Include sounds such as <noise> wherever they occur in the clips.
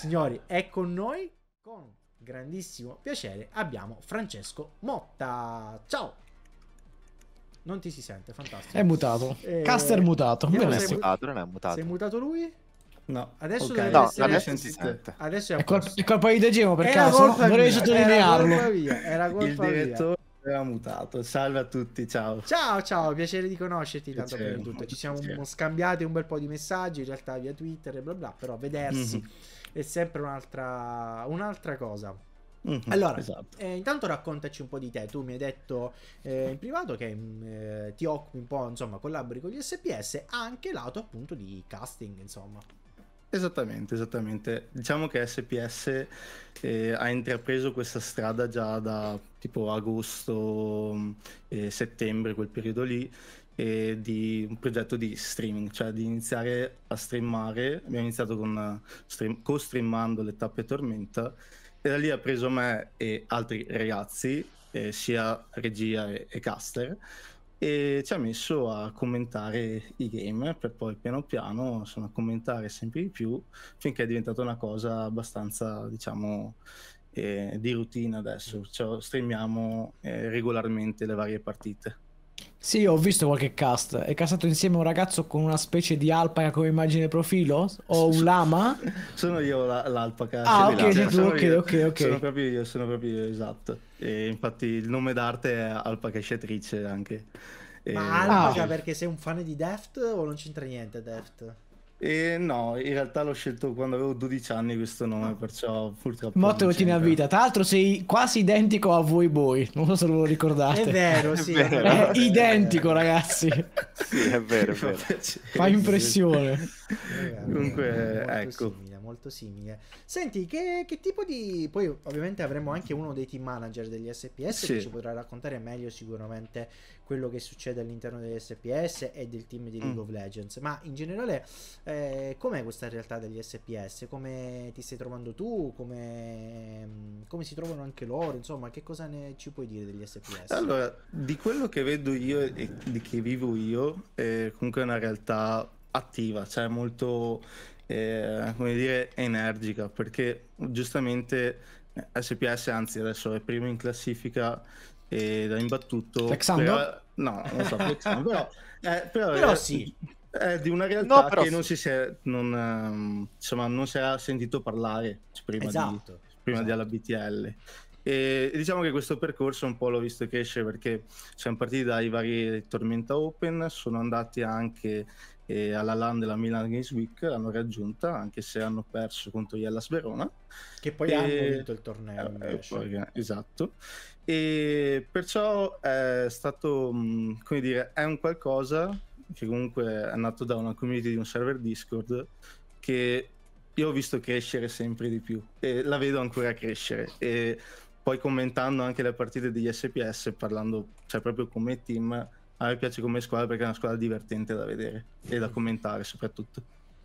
Signori, è con noi, con grandissimo piacere, abbiamo Francesco Motta. Ciao! Non ti si sente, fantastico. È mutato. E... Eh, Caster mutato. Eh, non è mutato, non è mutato. Sei mutato lui? No, adesso okay. no, essere... adesso si sente. Adesso è, è, col... è colpa di De per era caso, no? vorrei sottolinearlo. Era colpa mia, era colpa Il direttore... Era mutato. Salve a tutti, ciao. Ciao, ciao, piacere di conoscerti. Tanto per tutto. Ci siamo scambiati un bel po' di messaggi, in realtà via Twitter e bla bla, però vedersi mm -hmm. è sempre un'altra, un'altra cosa. Mm -hmm, allora, esatto. eh, intanto raccontaci un po' di te. Tu mi hai detto eh, in privato che mm, eh, ti occupi un po', insomma, collabori con gli SPS, anche lato appunto di casting, insomma. Esattamente, esattamente. Diciamo che SPS eh, ha intrapreso questa strada già da tipo agosto, eh, settembre, quel periodo lì, eh, di un progetto di streaming, cioè di iniziare a streamare. Abbiamo iniziato con eh, stream, co-streamando le tappe Tormenta e da lì ha preso me e altri ragazzi, eh, sia regia e, e caster, e ci ha messo a commentare i game per poi piano piano insomma, commentare sempre di più finché è diventata una cosa abbastanza diciamo eh, di routine adesso cioè, streamiamo eh, regolarmente le varie partite sì, ho visto qualche cast. È castato insieme un ragazzo con una specie di alpaca come immagine profilo? O un <laughs> lama? Sono io la, l'alpaca. Ah, ok, sei tu, ok, io. ok, ok. Sono proprio io, sono proprio io, esatto. E infatti il nome d'arte è alpaca sciatrice anche. E... Ma alpaca ah. perché sei un fan di Deft o non c'entra niente Deft? E no, in realtà l'ho scelto quando avevo 12 anni questo nome, ah. perciò purtroppo... Motto routine a vita, tra l'altro sei quasi identico a voi boy, non so se lo ricordate. È vero, <laughs> sì. È, vero, è, è identico ragazzi. Sì, è vero, è vero. Fa impressione. Ragazzi, Comunque, molto ecco. Simile, molto simile. Senti, che, che, tipo di... Poi ovviamente avremo anche uno dei team manager degli SPS sì. che ci potrà raccontare meglio sicuramente quello che succede all'interno degli SPS e del team di League mm. of Legends, ma in generale... Eh, com'è questa realtà degli SPS? Come ti stai trovando tu? Come, mm, come si trovano anche loro? Insomma, che cosa ne ci puoi dire degli SPS? Allora, di quello che vedo io e di che vivo io, eh, comunque è una realtà attiva, cioè molto, eh, come dire, energica, perché giustamente SPS, eh, anzi adesso è primo in classifica e l'ha imbattuto... Flexando? Però, no, non so, flexando, eh, però, però... però sì... È di una realtà no, però... che non si, è, non, ehm, insomma, non si era sentito parlare prima, esatto. di, prima esatto. della BTL. E diciamo che questo percorso un po' l'ho visto che esce perché siamo partiti dai vari Tormenta Open, sono andati anche eh, alla LAN della Milan Games Week, l'hanno raggiunta anche se hanno perso contro gli Hellas Verona. Che poi e... hanno vinto il torneo. Eh, poi, eh, esatto. E perciò è stato, mm, come dire, è un qualcosa che comunque è nato da una community di un server Discord che io ho visto crescere sempre di più e la vedo ancora crescere e poi commentando anche le partite degli SPS parlando cioè proprio come team a me piace come squadra perché è una squadra divertente da vedere e da commentare soprattutto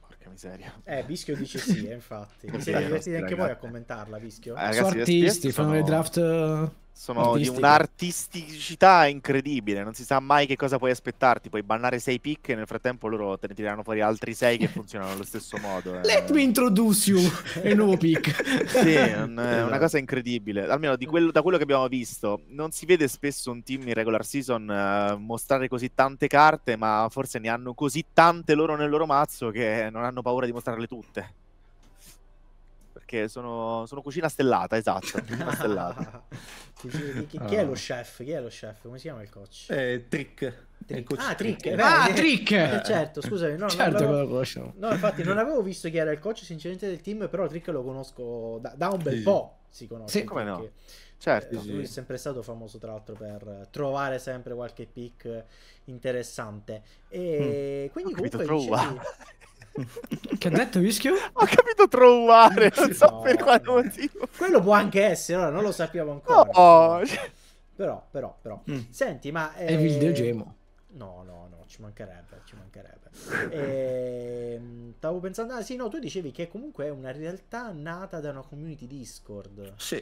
porca miseria eh Vischio dice sì eh, infatti vi siete divertiti anche voi a commentarla Vischio? Ragazzi, sono artisti, fanno le draft eh, sono Artistico. di un'artisticità incredibile, non si sa mai che cosa puoi aspettarti, puoi bannare 6 pick e nel frattempo loro te ne tirano fuori altri 6 che <laughs> funzionano allo stesso modo. Eh. Let me introduce you, è il nuovo pick. <laughs> sì, è una cosa incredibile, almeno quello, da quello che abbiamo visto, non si vede spesso un team in regular season uh, mostrare così tante carte, ma forse ne hanno così tante loro nel loro mazzo che non hanno paura di mostrarle tutte perché sono, sono cucina stellata, esatto, cucina stellata. <laughs> chi, chi, ah. è lo chef? Chi è lo chef? Come si chiama il coach? Eh, trick. Trick. Ah, Trick, eh, ah, beh, trick. Eh, certo, scusami, no, certo non avevo... no, infatti non avevo visto chi era il coach sinceramente del team, però Trick lo conosco da, da un bel sì. po', si conosce. Sì, come no. Certo, eh, sì. lui è sempre stato famoso tra l'altro per trovare sempre qualche pick interessante. E mm. quindi Ho comunque capito, dicevi, <laughs> Che ha detto Mischio? Ho capito trovare, non so no, per quale motivo. Quello può anche essere, allora non lo sappiamo ancora. No. Cioè. Però, però, però. Mm. Senti, ma... Eh... È il videogemo. Eh, no, no, no, ci mancherebbe, ci mancherebbe. E... Ehm, stavo pensando, ah sì, no, tu dicevi che comunque è una realtà nata da una community Discord. Sì.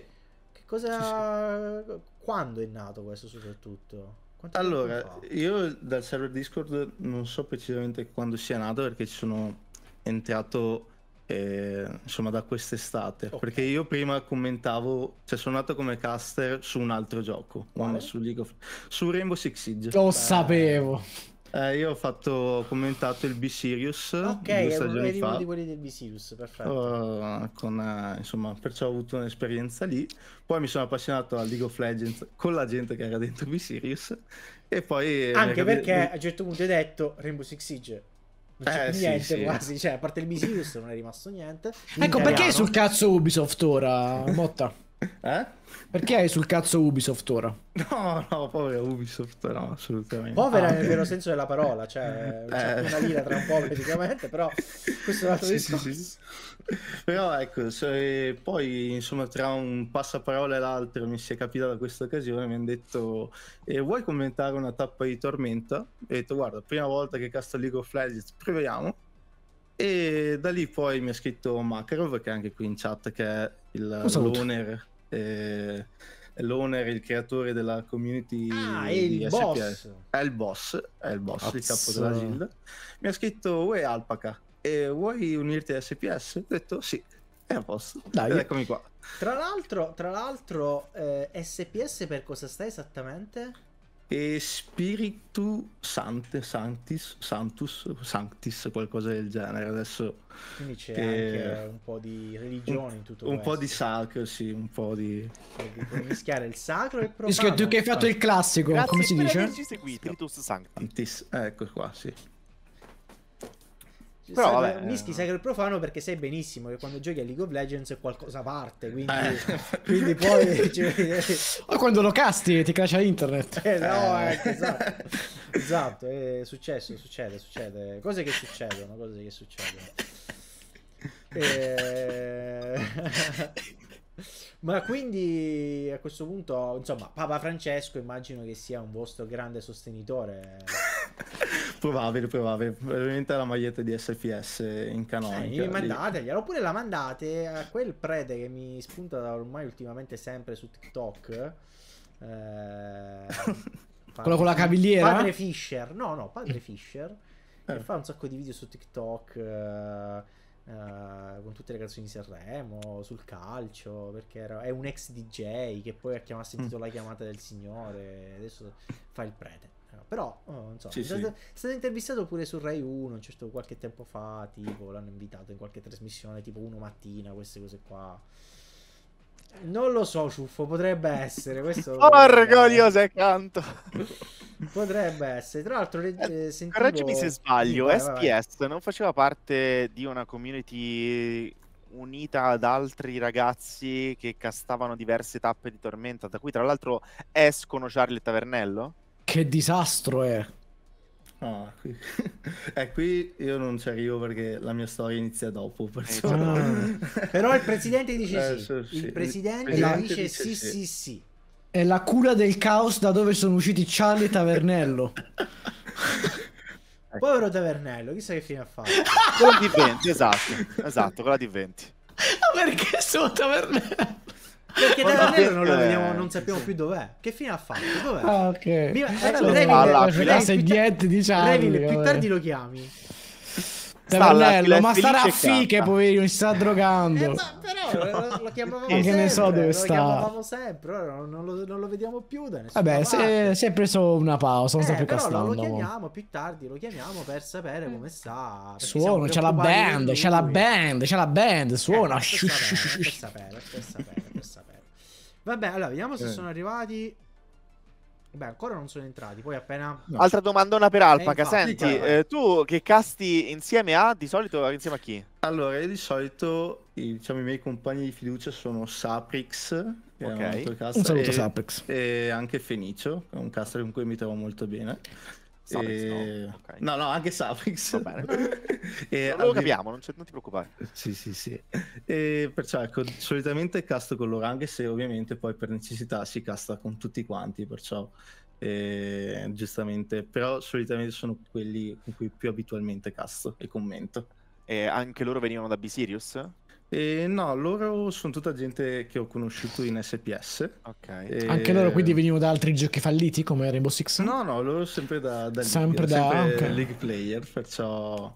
Che cosa... Sì, sì. Quando è nato questo soprattutto? Quanto allora, io dal server Discord non so precisamente quando sia nato perché ci sono entrato eh, insomma da quest'estate. Okay. Perché io prima commentavo, cioè sono nato come caster su un altro gioco, vale. su, ah. League of... su Rainbow Six Siege. Lo Beh. sapevo. Eh, io ho fatto ho commentato il B-Series Ok, eri uno di quelli del B-Series, perfetto uh, con, uh, insomma, perciò ho avuto un'esperienza lì Poi mi sono appassionato al League of Legends con la gente che era dentro B-Series E poi... Eh, Anche perché de... a un certo punto hai detto Rainbow Six Siege non c'è eh, niente sì, quasi, sì. cioè a parte il b Misius non è rimasto niente. Ecco italiano. perché sul cazzo Ubisoft ora, Motta? Eh? Perché hai sul cazzo Ubisoft ora? <laughs> No, no, povera Ubisoft, no, assolutamente. Povera nel ah. vero senso della parola, cioè <laughs> eh. una lira tra un po' praticamente, però <laughs> questo è un altro sì, discorso. Sì, sì. Però ecco, se poi insomma tra un passaparola e l'altro mi si è capitata questa occasione, mi hanno detto eh, vuoi commentare una tappa di Tormenta? E ho detto guarda, prima volta che casto League of Legends, proviamo e da lì poi mi ha scritto Makarov, che è anche qui in chat, che è il, l'owner, l'owner, il creatore della community ah, è il SPS. boss. È il boss, è il boss, Azz. il capo della guild. Mi ha scritto, uè Alpaca, e vuoi unirti a SPS? Ho detto sì, è a posto. Dai, Ed eccomi qua. Tra l'altro, tra l'altro eh, SPS per cosa stai esattamente? e Spiritu Sante, Sanctis, Santus, Sanctis, qualcosa del genere. Adesso quindi c'è eh, anche un po' di religione in tutto un questo. Un po' di sacro, sì, un po' di... Puoi mischiare il sacro e proprio. tu che hai fatto il classico, Grazie come si dice? Grazie Spiritus Sanctis. Sanctis, ecco qua, sì. Però vabbè, mischi eh. sacro e profano perché sai benissimo che quando giochi a League of Legends qualcosa parte, eh. quindi, quindi poi... <laughs> Cioè, o quando lo casti ti caccia internet. Eh, no, eh. Ecco, esatto. esatto, è successo, succede, succede. Cose che succedono, cose che succedono. E... <laughs> Ma quindi a questo punto, insomma, Papa Francesco immagino che sia un vostro grande sostenitore. <laughs> probabile, probabile. Probabilmente la maglietta di SFS in canonica. Eh, mandategliela, oppure la mandate a quel prete che mi spunta da ormai ultimamente sempre su TikTok. Eh, <laughs> Quello con la cavigliera? Padre Fisher, no, no, padre eh. Fisher, eh. che fa un sacco di video su TikTok. Eh, Uh, con tutte le canzoni di Sanremo, sul calcio, perché era, è un ex DJ che poi ha chiamato, sentito la chiamata del Signore, adesso fa il prete no. Però, oh, non so, sì, è, stato, sì. è, stato, intervistato pure su Rai 1 cioè, certo, qualche tempo fa, tipo, l'hanno invitato in qualche trasmissione, tipo 1 mattina, queste cose qua. Non lo so, ciuffo, potrebbe essere. Questo <laughs> Porco Dio, se canto. <laughs> Potrebbe essere. Tra l'altro, eh, eh, sentivo... correggimi se sbaglio, sì, SPS vai. non faceva parte di una community unita ad altri ragazzi che castavano diverse tappe di Tormenta, da cui tra l'altro escono Charlie Tavernello? Che disastro è. Ah, qui... <laughs> eh, qui io non ci arrivo perché la mia storia inizia dopo. Perciò... Ah. Eh, <laughs> Però il presidente dice eh, sì. sì. Il presidente, il presidente dice, dice sì, sì, sì, sì. È la cura del caos da dove sono usciti Charlie e Tavernello. <laughs> Povero Tavernello, chissà che fine ha fatto. Quella di 20, esatto, esatto, quella di 20. Ma perché sono Tavernello? Perché Della Nero non, vediamo, non sappiamo più dov'è. Che fine ha fatto? Dov'è? Ah, ok. Mi... Era Revil, alla Revil, Segnette, diciamo. Revil, più tardi lo chiami. Tavernello, ma starà a fiche, poverino, si sta drogando. Eh, ma però lo chiamavamo sempre. Che ne so dove sta. Lo chiamavamo sempre, non non lo vediamo più da Vabbè, parte. si è, preso una pausa, non eh, sta più castando. lo chiamiamo più tardi, lo chiamiamo per sapere come sta. Suono, c'è la band, c'è la band, c'è la band, suona. Per sapere, per sapere. Vabbè, allora vediamo se eh. sono arrivati. Beh, ancora non sono entrati. Poi appena. No. Altra domandona per eh, Alpaca. Eh, Senti, cioè, eh, tu che casti insieme a di solito insieme a chi? Allora, io di solito diciamo, i miei compagni di fiducia sono Saprix. Ok, un, un saluto e, Saprix. E anche Fenicio, è un caster con cui mi trovo molto bene. Savix, e... no. Eh, okay. no. no, anche Savix. Va bene. <laughs> e eh, no, lo capiamo, non, non, ti preoccupare. Sì, sì, sì. E eh, perciò ecco, solitamente casto con loro, anche se ovviamente poi per necessità si casta con tutti quanti, perciò eh, giustamente, però solitamente sono quelli con cui più abitualmente casto e commento. E anche loro venivano da B-Sirius? E no, loro sono tutta gente che ho conosciuto in SPS. Okay. E... Anche loro quindi venivano da altri giochi falliti come Rainbow Six? No, no, loro sempre da, da, sempre League, da... Sempre ah, okay. League Player, perciò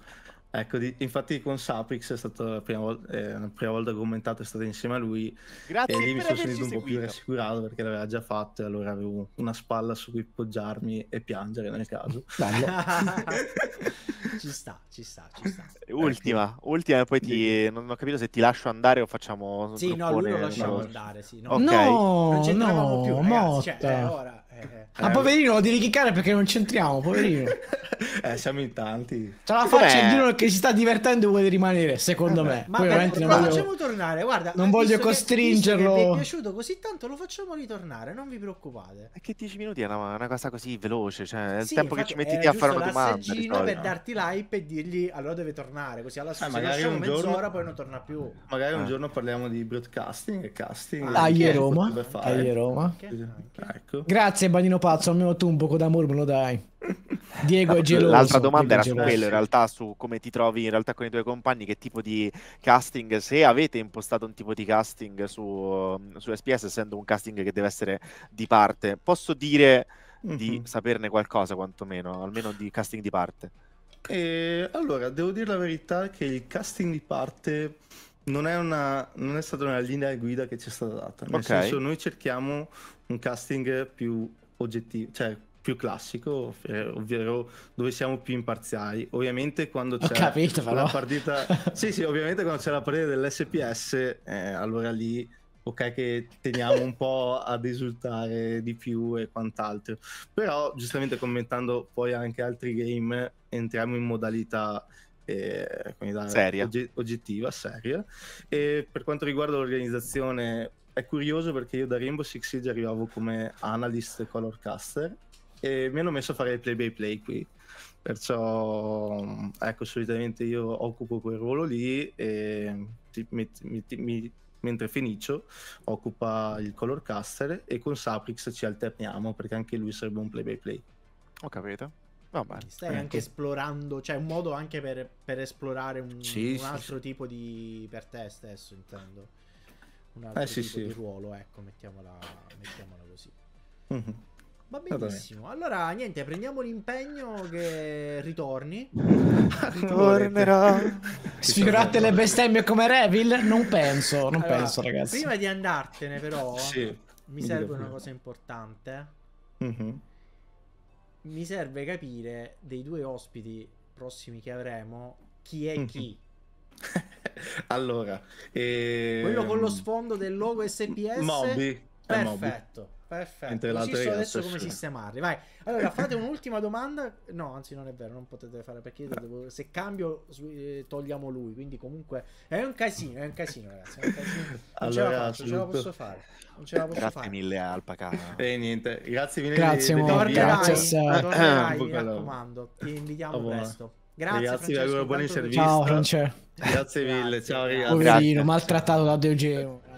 Ecco, di, infatti con Saprix è stata la prima volta, eh, la prima volta che ho commentato, è stata insieme a lui. Grazie e lì mi sono sentito un po' più rassicurato perché l'aveva già fatto e allora avevo una spalla su cui poggiarmi e piangere nel caso. <laughs> <laughs> ci sta, ci sta, ci sta. Eh, ultima, ultima, poi ti... non ho capito se ti lascio andare o facciamo... Sì, no, lui lo lasciamo no. andare, sì. No, okay. no non c'entravamo no, più, ragazzi, cioè, Motta. Cioè, eh, allora... Eh, ma ah, poverino, lo devi chiccare perché non c'entriamo, poverino. <laughs> eh, siamo in tanti. C'è la faccia di uno che si sta divertendo e vuole rimanere, secondo eh, me. Ma Poi, beh, non lo voglio... facciamo tornare, guarda. Non voglio costringerlo. Se mi è piaciuto così tanto, lo facciamo ritornare, non vi preoccupate. È che dieci minuti è una, una cosa così veloce, cioè è il sì, tempo che ci metti lì a fare una domanda. È per darti l'hype e dirgli allora deve tornare, così alla sua eh, magari un mezz'ora poi non torna più. Magari un giorno parliamo di broadcasting e casting. Ah, Roma. Roma. Roma. Ecco. Grazie bagnino pazzo, almeno tu un poco d'amore me lo dai. Diego è geloso. L'altra domanda era su quello, in realtà, su come ti trovi in realtà con i tuoi compagni, che tipo di casting, se avete impostato un tipo di casting su, su SPS, essendo un casting che deve essere di parte. Posso dire mm -hmm. di mhm. saperne qualcosa, quantomeno, almeno di casting di parte? E eh, allora, devo dire la verità che il casting di parte non è, una, non è stata una linea guida che ci è stata data. Nel okay. senso, noi cerchiamo un casting più oggettivo, cioè più classico, eh, ovvero dove siamo più imparziali. Ovviamente quando c'è capito, la partita <laughs> Sì, sì, ovviamente quando c'è la partita dell'SPS, eh, allora lì ok che teniamo un po' ad esultare di più e quant'altro. Però giustamente commentando poi anche altri game entriamo in modalità eh, seria. Ogget- oggettiva, seria. E per quanto riguarda l'organizzazione è curioso perché io da Rainbow Six Siege arrivavo come analyst color caster e mi hanno messo a fare il play by play qui. Perciò, ecco, solitamente io occupo quel ruolo lì e mi, mi, mi, mentre Fenicio occupa il color caster e con Saprix ci alterniamo perché anche lui sarebbe un play by play. Ho capito. Vabbè. Stai anche ecco. esplorando, cioè un modo anche per, per esplorare un, sì, un altro sì, tipo di... per te stesso, intendo un eh, altro eh, sì, sì. di ruolo, ecco, mettiamola, mettiamola così. Mm-hmm. Va benissimo. Allora, niente, prendiamo l'impegno che ritorni. <laughs> Tornerò. Sfigurate le bestemmie come Revil? Non penso, non allora, penso, ragazzi. Prima di andartene, però, sì, mi, mi serve una cosa importante. Mm-hmm. Mi serve capire dei due ospiti prossimi che avremo chi è mm-hmm. chi. <laughs> <laughs> allora, e... Ehm, quello con lo sfondo del logo SPS. Mobi. Perfetto, perfetto. Così so adesso come sistemarli. Vai. Allora, fate un'ultima domanda. No, anzi, non è vero, non potete fare perché devo... se cambio eh, togliamo lui. Quindi, comunque, è un casino. È un casino, ragazzi. Un casino. Non allora, ce la faccio, tutto. ce la posso fare. Non ce la posso grazie fare. mille, Alpacana. E eh, niente, grazie mille. Grazie, di... Tornerai, grazie. <coughs> mi raccomando. Ti invitiamo oh, presto. Grazie. Ragazzi, vi auguro buoni servizi. Ciao, Vince. Grazie mille, ciao ragazzi. Poverino, maltrattato da Deogeo.